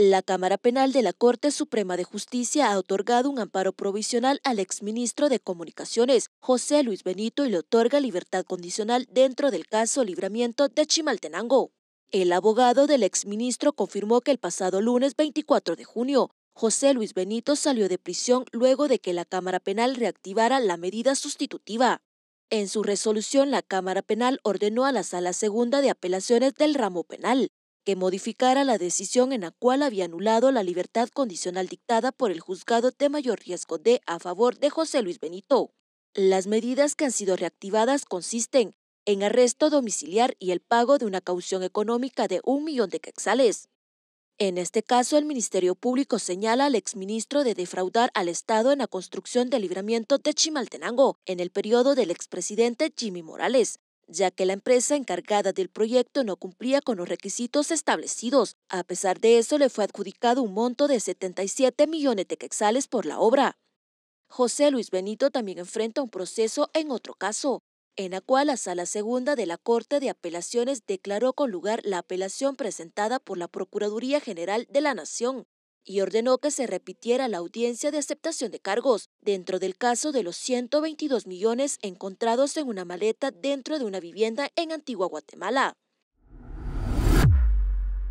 La Cámara Penal de la Corte Suprema de Justicia ha otorgado un amparo provisional al exministro de Comunicaciones, José Luis Benito, y le otorga libertad condicional dentro del caso Libramiento de Chimaltenango. El abogado del exministro confirmó que el pasado lunes 24 de junio, José Luis Benito salió de prisión luego de que la Cámara Penal reactivara la medida sustitutiva. En su resolución, la Cámara Penal ordenó a la Sala Segunda de Apelaciones del Ramo Penal que modificara la decisión en la cual había anulado la libertad condicional dictada por el juzgado de mayor riesgo D a favor de José Luis Benito. Las medidas que han sido reactivadas consisten en arresto domiciliar y el pago de una caución económica de un millón de quexales. En este caso, el Ministerio Público señala al exministro de defraudar al Estado en la construcción del libramiento de Chimaltenango en el periodo del expresidente Jimmy Morales, ya que la empresa encargada del proyecto no cumplía con los requisitos establecidos. A pesar de eso, le fue adjudicado un monto de 77 millones de quetzales por la obra. José Luis Benito también enfrenta un proceso en otro caso, en la cual la Sala Segunda de la Corte de Apelaciones declaró con lugar la apelación presentada por la Procuraduría General de la Nación, y ordenó que se repitiera la audiencia de aceptación de cargos dentro del caso de los 122 millones encontrados en una maleta dentro de una vivienda en Antigua Guatemala.